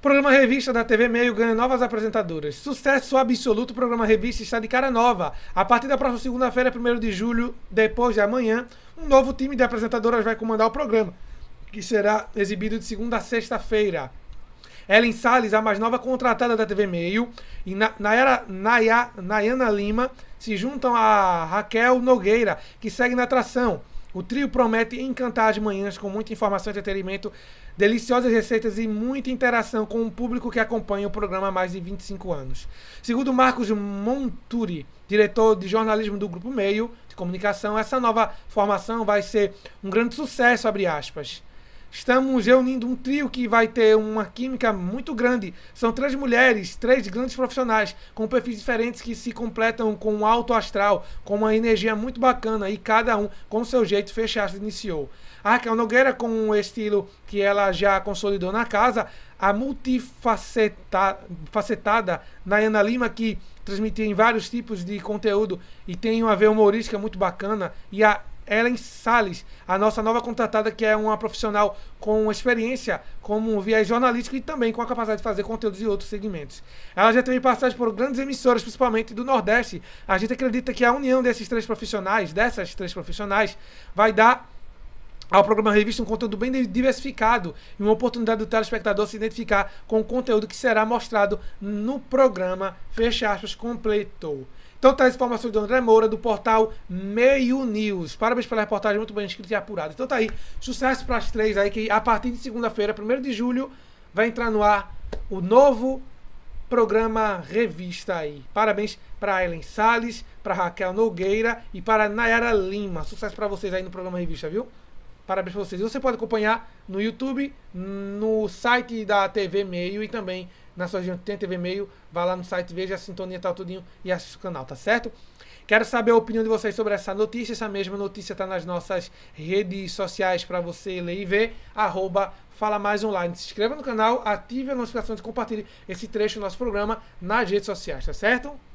Programa Revista da TV Meio ganha novas apresentadoras. Sucesso absoluto, o programa Revista está de cara nova. A partir da próxima segunda-feira, 1 de julho, depois de amanhã, um novo time de apresentadoras vai comandar o programa, que será exibido de segunda a sexta-feira. Ellen Salles, a mais nova contratada da TV Meio, e Na Nayara, Nayana Lima se juntam a Raquel Nogueira, que segue na atração. O trio promete encantar as manhãs com muita informação e entretenimento, deliciosas receitas e muita interação com o público que acompanha o programa há mais de 25 anos. Segundo Marcos Monturi, diretor de jornalismo do Grupo Meio de Comunicação, essa nova formação vai ser um grande sucesso, abre aspas. Estamos reunindo um trio que vai ter uma química muito grande. São três mulheres, três grandes profissionais, com perfis diferentes que se completam com um alto astral, com uma energia muito bacana e cada um com seu jeito fechado iniciou. A Raquel Nogueira, com um estilo que ela já consolidou na casa, a multifacetada Nayana Lima, que transmitia em vários tipos de conteúdo e tem uma veia humorística muito bacana, e a Ellen Sales, a nossa nova contratada, que é uma profissional com experiência como viés jornalístico e também com a capacidade de fazer conteúdos de outros segmentos. Ela já teve passagem por grandes emissoras, principalmente do Nordeste. A gente acredita que a união desses três profissionais, dessas três profissionais, vai dar ao programa Revista um conteúdo bem diversificado e uma oportunidade do telespectador se identificar com o conteúdo que será mostrado no programa. Fecha aspas, completou. Então tá as informações do André Moura, do portal Meio News. Parabéns pela reportagem, muito bem escrita e apurada. Então tá aí, sucesso para as três aí, que a partir de segunda-feira, 1 de julho, vai entrar no ar o novo programa Revista aí. Parabéns para Ellen Sales, para Raquel Nogueira e para Nayara Lima. Sucesso para vocês aí no programa Revista, viu? Parabéns para vocês. Você pode acompanhar no YouTube, no site da TV Meio e também na sua região tem TV Meio, vá lá no site, veja a sintonia, tal tá tudinho e assista o canal, tá certo? Quero saber a opinião de vocês sobre essa notícia. Essa mesma notícia está nas nossas redes sociais para você ler e ver. Arroba Fala Mais Online. Se inscreva no canal, ative as notificações, compartilhe esse trecho do nosso programa nas redes sociais, tá certo?